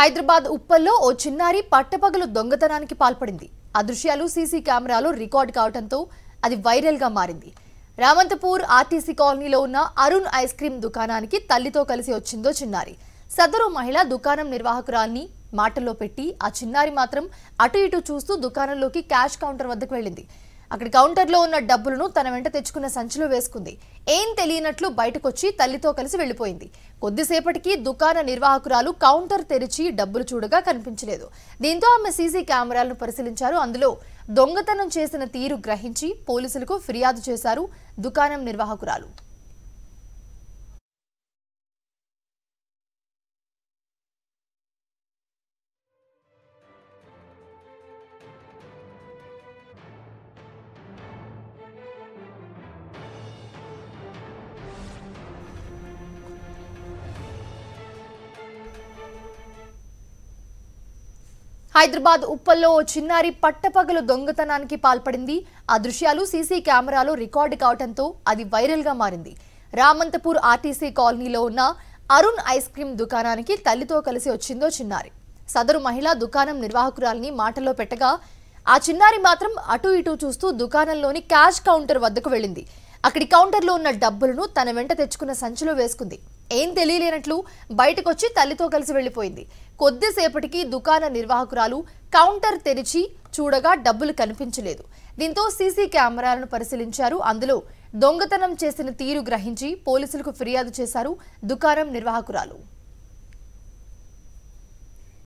హైదరాబాద్ ఉప్పల్లో ఓ చిన్నారి పట్టపగలు దొంగతనానికి పాల్పడింది ఆ దృశ్యాలు సీసీ కెమెరాలో రికార్డ్ కావడంతో అది వైరల్గా మారింది రామంతపూర్ ఆర్టీసీ కాలనీలో ఉన్న అరుణ్ ఐస్ క్రీమ్ దుకాణానికి తల్లితో కలిసి వచ్చిందో చిన్నారి సదరు మహిళ దుకాణం నిర్వాహకురాల్ని మాటల్లో పెట్టి ఆ చిన్నారి మాత్రం అటు ఇటు చూస్తూ దుకాణంలోకి క్యాష్ కౌంటర్ వద్దకు వెళ్ళింది అక్కడ కౌంటర్లో ఉన్న డబ్బులను తన వెంట తెచ్చుకున్న సంచిలో వేసుకుంది ఏం తెలియనట్లు బయటకొచ్చి తల్లితో కలిసి వెళ్ళిపోయింది కొద్దిసేపటికి దుకాణ నిర్వాహకురాలు కౌంటర్ తెరిచి డబ్బులు చూడగా కనిపించలేదు దీంతో ఆమె సీసీ కెమెరాలను పరిశీలించారు అందులో దొంగతనం చేసిన తీరు గ్రహించి పోలీసులకు ఫిర్యాదు చేశారు దుకాణం నిర్వాహకురాలు హైదరాబాద్ ఉప్పల్లో చిన్నారి పట్టపగలు దొంగతనానికి పాల్పడింది ఆ దృశ్యాలు సీసీ కెమెరాలో రికార్డు కావడంతో అది వైరల్గా మారింది రామంతపూర్ ఆర్టీసీ కాలనీలో ఉన్న అరుణ్ ఐస్ క్రీమ్ దుకాణానికి తల్లితో కలిసి వచ్చిందో చిన్నారి సదరు మహిళ దుకాణం నిర్వాహకురాలని మాటల్లో పెట్టగా ఆ చిన్నారి మాత్రం అటు ఇటు చూస్తూ దుకాణంలోని క్యాష్ కౌంటర్ వద్దకు వెళ్ళింది అక్కడి కౌంటర్లో ఉన్న డబ్బులను తన వెంట తెచ్చుకున్న సంచిలో వేసుకుంది ఏం తెలియలేనట్లు బయటకొచ్చి తల్లితో కలిసి వెళ్ళిపోయింది కొద్దిసేపటికి దుకాణ నిర్వాహకురాలు కౌంటర్ తెరిచి చూడగా డబ్బులు కనిపించలేదు దీంతో సీసీ కెమెరాలను పరిశీలించారు అందులో దొంగతనం చేసిన తీరు గ్రహించి పోలీసులకు ఫిర్యాదు చేశారు దుకాణం నిర్వాహకురాలు